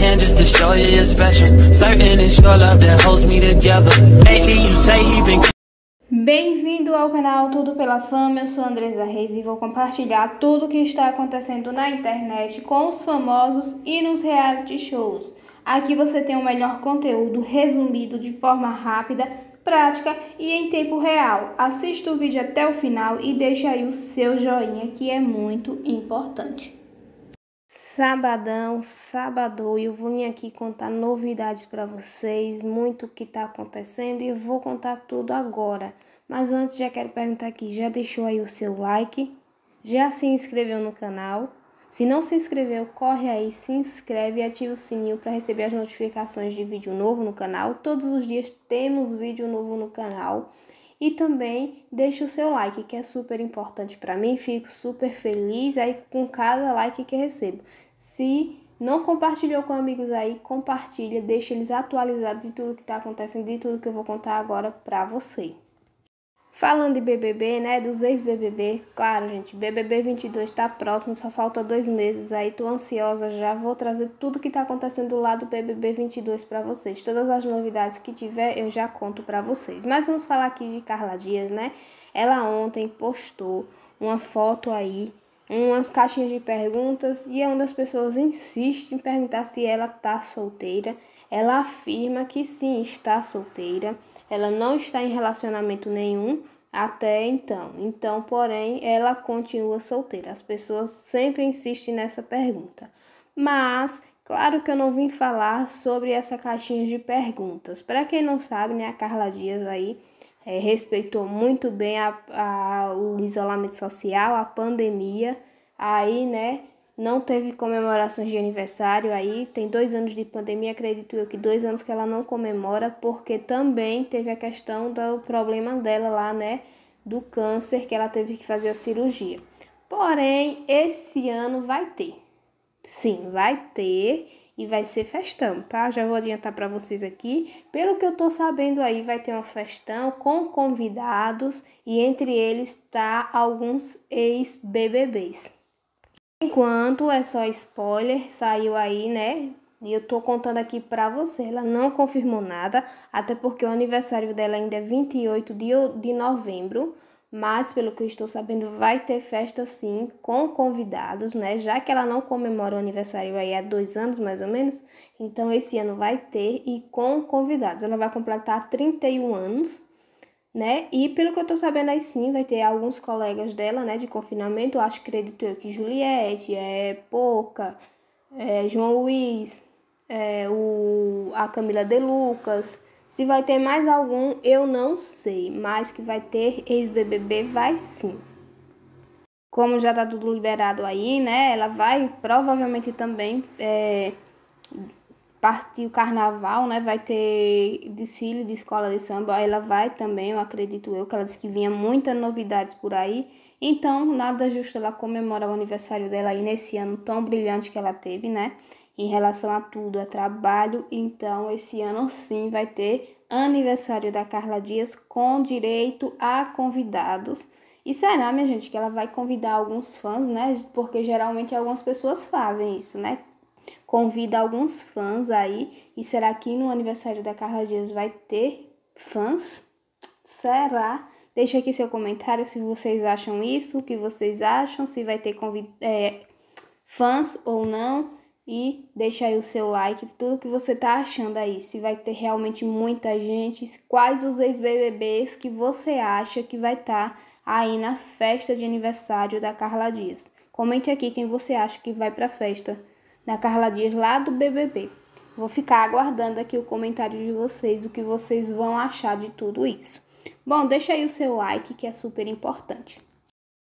can just to show you you're special. Certain it's your love that holds me together. Lately you say he been Bem-vindo ao canal Tudo pela Fama, eu sou Andresa Reis e vou compartilhar tudo o que está acontecendo na internet com os famosos e nos reality shows. Aqui você tem o melhor conteúdo resumido de forma rápida, prática e em tempo real. Assista o vídeo até o final e deixe aí o seu joinha que é muito importante. Sabadão, sábado, eu vim aqui contar novidades para vocês, muito que tá acontecendo e eu vou contar tudo agora. Mas antes já quero perguntar aqui, já deixou aí o seu like? Já se inscreveu no canal? Se não se inscreveu, corre aí, se inscreve e ativa o sininho para receber as notificações de vídeo novo no canal. Todos os dias temos vídeo novo no canal. E também deixe o seu like, que é super importante para mim. Fico super feliz aí com cada like que recebo. Se não compartilhou com amigos aí, compartilha, deixa eles atualizados de tudo que está acontecendo, de tudo que eu vou contar agora para você. Falando de BBB, né, dos ex-BBB, claro, gente, BBB 22 tá próximo, só falta dois meses, aí tô ansiosa, já vou trazer tudo que tá acontecendo lá do BBB 22 para vocês. Todas as novidades que tiver, eu já conto para vocês. Mas vamos falar aqui de Carla Dias, né? Ela ontem postou uma foto aí, umas caixinhas de perguntas, e é onde as pessoas insistem em perguntar se ela tá solteira. Ela afirma que sim, está solteira ela não está em relacionamento nenhum até então. Então, porém, ela continua solteira. As pessoas sempre insistem nessa pergunta. Mas, claro que eu não vim falar sobre essa caixinha de perguntas. Para quem não sabe, né, a Carla Dias aí é, respeitou muito bem a, a, o isolamento social, a pandemia. Aí, né, não teve comemorações de aniversário aí. Tem dois anos de pandemia, acredito eu que dois anos que ela não comemora, porque também teve a questão do problema dela lá, né? Do câncer, que ela teve que fazer a cirurgia. Porém, esse ano vai ter. Sim, vai ter e vai ser festão, tá? Já vou adiantar para vocês aqui. Pelo que eu tô sabendo aí, vai ter uma festão com convidados e entre eles tá alguns ex-BBBs enquanto é só spoiler, saiu aí, né? E eu tô contando aqui pra você. Ela não confirmou nada, até porque o aniversário dela ainda é 28 de, de novembro. Mas, pelo que eu estou sabendo, vai ter festa sim, com convidados, né? Já que ela não comemora o aniversário aí há dois anos, mais ou menos. Então, esse ano vai ter e com convidados. Ela vai completar 31 anos né? E pelo que eu tô sabendo aí sim, vai ter alguns colegas dela, né, de confinamento, acho, acredito eu, que Juliette, é Poca, é, João Luiz, é, o, a Camila de Lucas. Se vai ter mais algum, eu não sei, mas que vai ter ex-BBB vai sim. Como já tá tudo liberado aí, né? Ela vai provavelmente também é, partir o carnaval, né? Vai ter desfile de escola de samba. Ela vai também, eu acredito eu, que ela disse que vinha muitas novidades por aí. Então, nada justo ela comemorar o aniversário dela aí nesse ano tão brilhante que ela teve, né? Em relação a tudo, a trabalho. Então, esse ano sim vai ter aniversário da Carla Dias com direito a convidados. E será, minha gente, que ela vai convidar alguns fãs, né? Porque geralmente algumas pessoas fazem isso, né? Convida alguns fãs aí. E será que no aniversário da Carla Dias vai ter fãs? Será? Deixa aqui seu comentário se vocês acham isso, o que vocês acham, se vai ter convid... É, fãs ou não. E deixa aí o seu like, tudo que você tá achando aí. Se vai ter realmente muita gente, quais os ex-BBBs que você acha que vai estar tá aí na festa de aniversário da Carla Dias. Comente aqui quem você acha que vai pra festa da Carla Dias lá do BBB. Vou ficar aguardando aqui o comentário de vocês, o que vocês vão achar de tudo isso. Bom, deixa aí o seu like que é super importante.